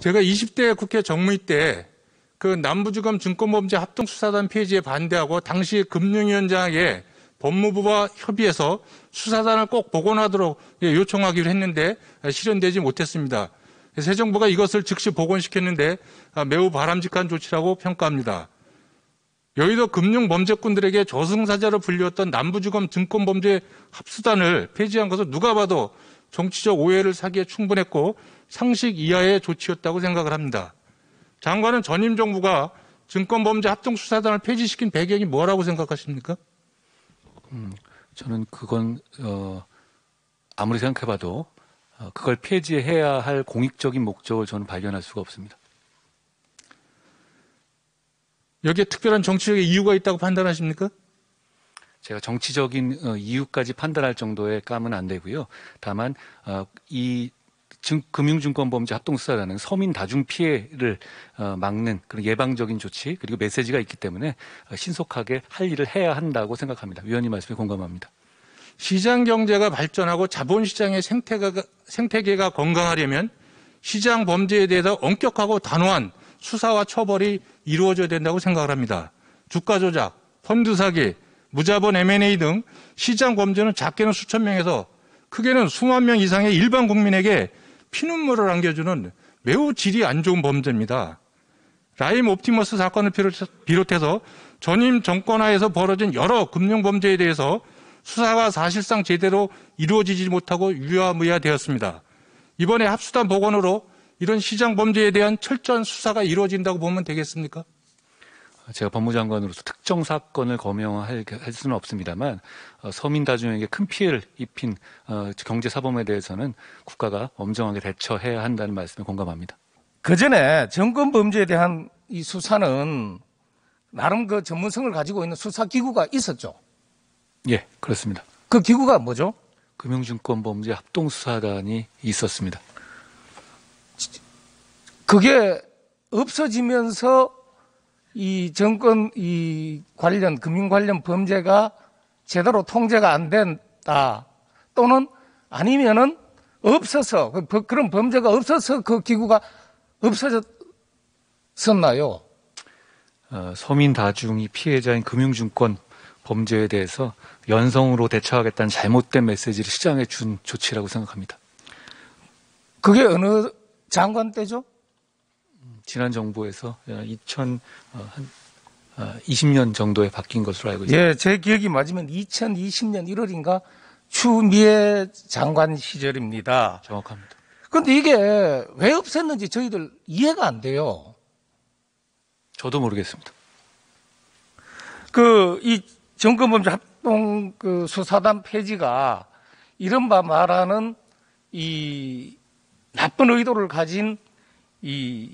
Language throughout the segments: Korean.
제가 20대 국회 정무위 때 그 남부지검 증권범죄 합동수사단 폐지에 반대하고 당시 금융위원장에 법무부와 협의해서 수사단을 꼭 복원하도록 예, 요청하기로 했는데 아, 실현되지 못했습니다. 새 정부가 이것을 즉시 복원시켰는데 아, 매우 바람직한 조치라고 평가합니다. 여의도 금융범죄꾼들에게 저승사자로 불렸던 리 남부지검 증권범죄 합수단을 폐지한 것은 누가 봐도 정치적 오해를 사기에 충분했고 상식 이하의 조치였다고 생각을 합니다. 장관은 전임 정부가 증권범죄 합동수사단을 폐지시킨 배경이 뭐라고 생각하십니까? 음, 저는 그건 어, 아무리 생각해봐도 어, 그걸 폐지해야 할 공익적인 목적을 저는 발견할 수가 없습니다. 여기에 특별한 정치적 이유가 있다고 판단하십니까? 제가 정치적인 어, 이유까지 판단할 정도의 까면 안 되고요. 다만 어, 이 증, 금융증권범죄 합동수사라는 서민 다중 피해를 어, 막는 그런 예방적인 조치 그리고 메시지가 있기 때문에 어, 신속하게 할 일을 해야 한다고 생각합니다. 위원님 말씀에 공감합니다. 시장 경제가 발전하고 자본시장의 생태가 생태계가 건강하려면 시장 범죄에 대해서 엄격하고 단호한 수사와 처벌이 이루어져야 된다고 생각을 합니다. 주가 조작, 펀드 사기, 무자본 M&A 등 시장 범죄는 작게는 수천 명에서 크게는 수만 명 이상의 일반 국민에게 피눈물을 안겨주는 매우 질이 안 좋은 범죄입니다. 라임 옵티머스 사건을 비롯해서 전임 정권 하에서 벌어진 여러 금융 범죄에 대해서 수사가 사실상 제대로 이루어지지 못하고 유야무야되었습니다. 이번에 합수단 복원으로 이런 시장 범죄에 대한 철저한 수사가 이루어진다고 보면 되겠습니까? 제가 법무 장관으로서 특정 사건을 검명할 수는 없습니다만 어, 서민 다중에게 큰 피해를 입힌 어, 경제 사범에 대해서는 국가가 엄정하게 대처해야 한다는 말씀에 공감합니다. 그 전에 정권 범죄에 대한 이 수사는 나름 그 전문성을 가지고 있는 수사 기구가 있었죠. 예, 그렇습니다. 그 기구가 뭐죠? 금융증권 범죄 합동수사단이 있었습니다. 그게 없어지면서 이 정권 이 관련 금융 관련 범죄가 제대로 통제가 안 된다 또는 아니면은 없어서 그, 그, 그런 범죄가 없어서 그 기구가 없어졌었나요? 어, 서민 다중이 피해자인 금융증권 범죄에 대해서 연성으로 대처하겠다는 잘못된 메시지를 시장에 준 조치라고 생각합니다. 그게 어느 장관 때죠? 지난 정부에서 2020년 어, 어, 어, 정도에 바뀐 것으로 알고 있습니다. 예, 제 기억이 맞으면 2020년 1월인가 추미애 장관 시절입니다. 정확합니다. 그런데 이게 왜 없앴는지 저희들 이해가 안 돼요. 저도 모르겠습니다. 그 이 정권범죄 합동 그 수사단 폐지가 이른바 말하는 이 나쁜 의도를 가진 이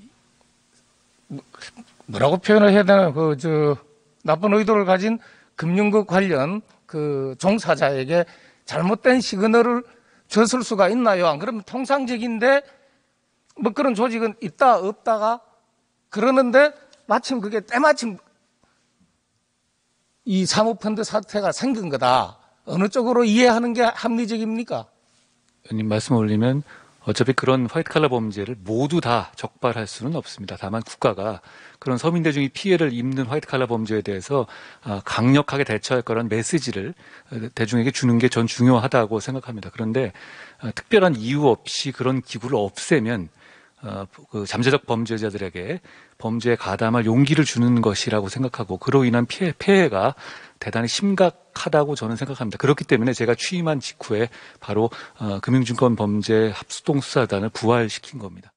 뭐라고 표현을 해야 되나 그 저 나쁜 의도를 가진 금융과 관련 그 종사자에게 잘못된 시그널을 줬을 수가 있나요? 안 그러면 통상적인데 뭐 그런 조직은 있다 없다가 그러는데 마침 그게 때마침 이 사모펀드 사태가 생긴 거다. 어느 쪽으로 이해하는 게 합리적입니까? 님 말씀 올리면 어차피 그런 화이트 칼라 범죄를 모두 다 적발할 수는 없습니다. 다만 국가가 그런 서민 대중이 피해를 입는 화이트 칼라 범죄에 대해서 아, 강력하게 대처할 거란 메시지를 대중에게 주는 게 전 중요하다고 생각합니다. 그런데 아, 특별한 이유 없이 그런 기구를 없애면 아, 그 잠재적 범죄자들에게 범죄에 가담할 용기를 주는 것이라고 생각하고 그로 인한 피해, 가 대단히 심각 하다고 저는 생각합니다. 그렇기 때문에 제가 취임한 직후에 바로 어, 금융증권 범죄 합수동 수사단을 부활시킨 겁니다.